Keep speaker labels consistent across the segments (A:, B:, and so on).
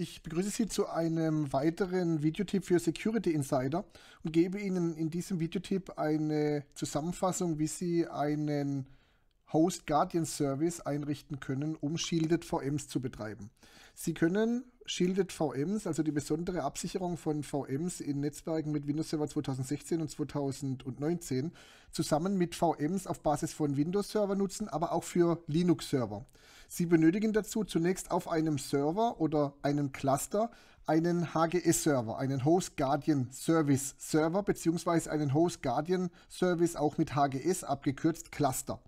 A: Ich begrüße Sie zu einem weiteren Videotipp für Security Insider und gebe Ihnen in diesem Videotipp eine Zusammenfassung, wie Sie einen Host Guardian Service einrichten können, um Shielded VMs zu betreiben. Sie können Shielded VMs, also die besondere Absicherung von VMs in Netzwerken mit Windows Server 2016 und 2019, zusammen mit VMs auf Basis von Windows Server nutzen, aber auch für Linux Server. Sie benötigen dazu zunächst auf einem Server oder einem Cluster einen HGS-Server, einen Host Guardian Service Server beziehungsweise einen Host Guardian Service auch mit HGS abgekürzt Cluster.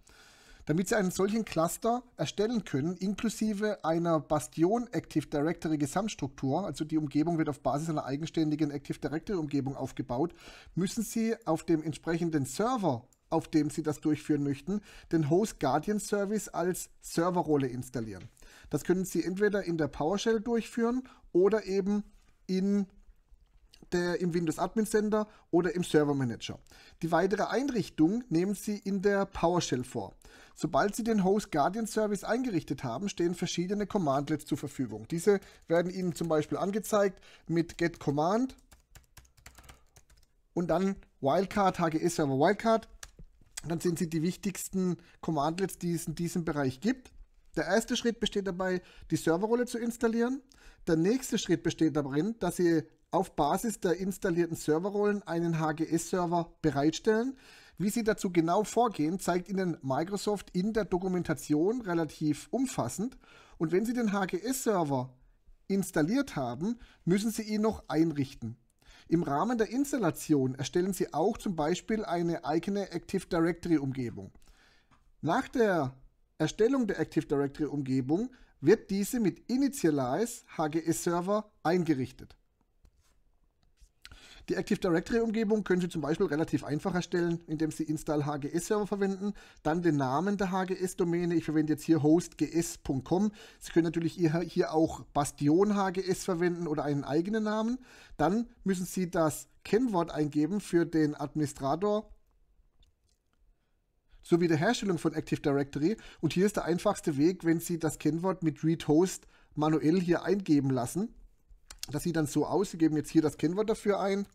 A: Damit Sie einen solchen Cluster erstellen können, inklusive einer Bastion Active Directory Gesamtstruktur, also die Umgebung wird auf Basis einer eigenständigen Active Directory Umgebung aufgebaut, müssen Sie auf dem entsprechenden Server auf dem Sie das durchführen möchten, den Host Guardian Service als Serverrolle installieren. Das können Sie entweder in der PowerShell durchführen oder eben in der, im Windows Admin Center oder im Server Manager. Die weitere Einrichtung nehmen Sie in der PowerShell vor. Sobald Sie den Host Guardian Service eingerichtet haben, stehen verschiedene Commandlets zur Verfügung. Diese werden Ihnen zum Beispiel angezeigt mit get command und dann Wildcard, HGS Server Wildcard dann sind Sie die wichtigsten Commandlets, die es in diesem Bereich gibt. Der erste Schritt besteht dabei, die Serverrolle zu installieren. Der nächste Schritt besteht darin, dass Sie auf Basis der installierten Serverrollen einen HGS-Server bereitstellen. Wie Sie dazu genau vorgehen, zeigt Ihnen Microsoft in der Dokumentation relativ umfassend. Und wenn Sie den HGS-Server installiert haben, müssen Sie ihn noch einrichten. Im Rahmen der Installation erstellen Sie auch zum Beispiel eine eigene Active Directory Umgebung. Nach der Erstellung der Active Directory Umgebung wird diese mit Initialize HGS Server eingerichtet. Die Active Directory-Umgebung können Sie zum Beispiel relativ einfach erstellen, indem Sie install HGS-Server verwenden, dann den Namen der HGS-Domäne. Ich verwende jetzt hier hostgs.com. Sie können natürlich hier auch Bastion HGS verwenden oder einen eigenen Namen. Dann müssen Sie das Kennwort eingeben für den Administrator sowie der Herstellung von Active Directory. Und hier ist der einfachste Weg, wenn Sie das Kennwort mit read host manuell hier eingeben lassen. Das sieht dann so aus. Wir geben jetzt hier das Kennwort dafür ein.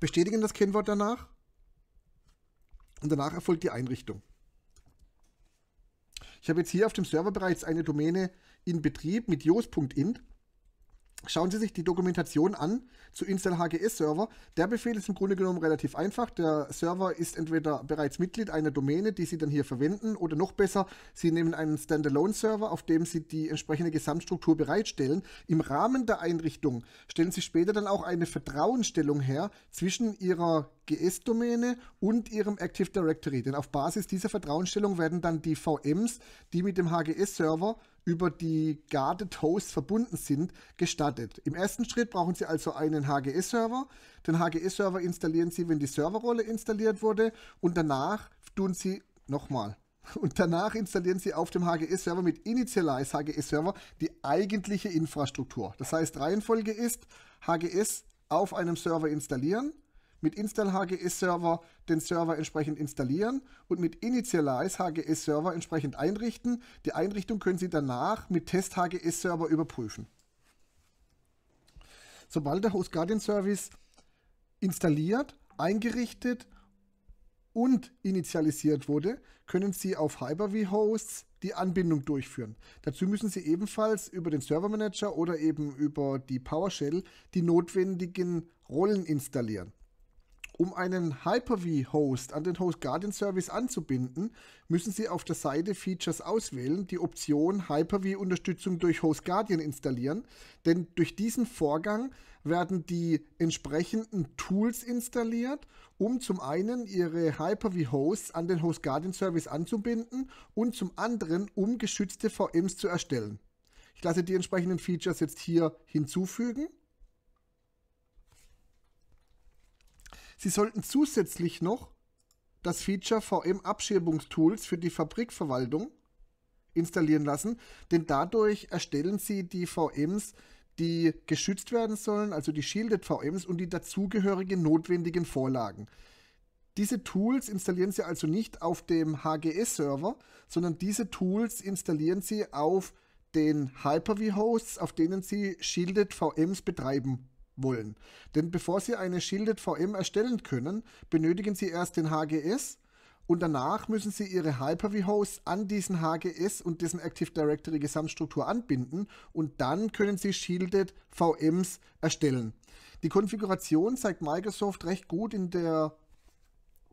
A: Bestätigen das Kennwort danach. Und danach erfolgt die Einrichtung. Ich habe jetzt hier auf dem Server bereits eine Domäne in Betrieb mit jos.int. Schauen Sie sich die Dokumentation an zu Install HGS Server. Der Befehl ist im Grunde genommen relativ einfach. Der Server ist entweder bereits Mitglied einer Domäne, die Sie dann hier verwenden, oder noch besser, Sie nehmen einen Standalone Server, auf dem Sie die entsprechende Gesamtstruktur bereitstellen. Im Rahmen der Einrichtung stellen Sie später dann auch eine Vertrauensstellung her zwischen Ihrer GS-Domäne und ihrem Active Directory. Denn auf Basis dieser Vertrauensstellung werden dann die VMs, die mit dem HGS-Server über die Guarded Hosts verbunden sind, gestattet. Im ersten Schritt brauchen Sie also einen HGS-Server. Den HGS-Server installieren Sie, wenn die Serverrolle installiert wurde und danach tun Sie nochmal. Und danach installieren Sie auf dem HGS-Server mit Initialize HGS-Server die eigentliche Infrastruktur. Das heißt, Reihenfolge ist HGS auf einem Server installieren, mit Install HGS Server den Server entsprechend installieren und mit Initialize HGS Server entsprechend einrichten. Die Einrichtung können Sie danach mit Test HGS Server überprüfen. Sobald der Host Guardian Service installiert, eingerichtet und initialisiert wurde, können Sie auf Hyper-V Hosts die Anbindung durchführen. Dazu müssen Sie ebenfalls über den Server Manager oder eben über die PowerShell die notwendigen Rollen installieren. Um einen Hyper-V-Host an den Host Guardian Service anzubinden, müssen Sie auf der Seite Features auswählen, die Option Hyper-V-Unterstützung durch Host Guardian installieren, denn durch diesen Vorgang werden die entsprechenden Tools installiert, um zum einen Ihre Hyper-V-Hosts an den Host Guardian Service anzubinden und zum anderen, um geschützte VMs zu erstellen. Ich lasse die entsprechenden Features jetzt hier hinzufügen. Sie sollten zusätzlich noch das Feature VM-Abschirmungstools für die Fabrikverwaltung installieren lassen, denn dadurch erstellen Sie die VMs, die geschützt werden sollen, also die Shielded VMs und die dazugehörigen notwendigen Vorlagen. Diese Tools installieren Sie also nicht auf dem HGS-Server, sondern diese Tools installieren Sie auf den Hyper-V-Hosts, auf denen Sie Shielded VMs betreiben wollen. Denn bevor Sie eine Shielded VM erstellen können, benötigen Sie erst den HGS und danach müssen Sie Ihre Hyper-V-Hosts an diesen HGS und dessen Active Directory Gesamtstruktur anbinden und dann können Sie Shielded VMs erstellen. Die Konfiguration zeigt Microsoft recht gut in der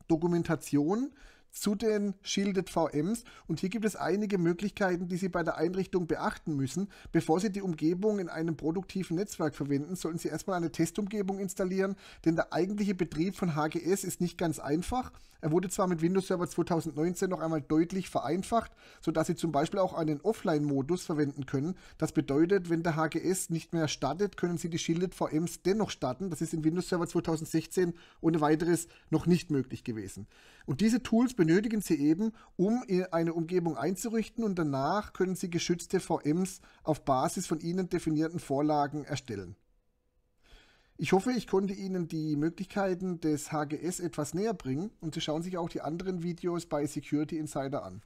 A: Dokumentation zu den Shielded VMs. Und hier gibt es einige Möglichkeiten, die Sie bei der Einrichtung beachten müssen. Bevor Sie die Umgebung in einem produktiven Netzwerk verwenden, sollten Sie erstmal eine Testumgebung installieren, denn der eigentliche Betrieb von HGS ist nicht ganz einfach. Er wurde zwar mit Windows Server 2019 noch einmal deutlich vereinfacht, sodass Sie zum Beispiel auch einen Offline-Modus verwenden können. Das bedeutet, wenn der HGS nicht mehr startet, können Sie die Shielded VMs dennoch starten. Das ist in Windows Server 2016 ohne weiteres noch nicht möglich gewesen. Und diese Tools benötigen sie eben, um eine Umgebung einzurichten und danach können sie geschützte VMs auf Basis von ihnen definierten Vorlagen erstellen. Ich hoffe, ich konnte Ihnen die Möglichkeiten des HGS etwas näher bringen und Sie schauen sich auch die anderen Videos bei Security Insider an.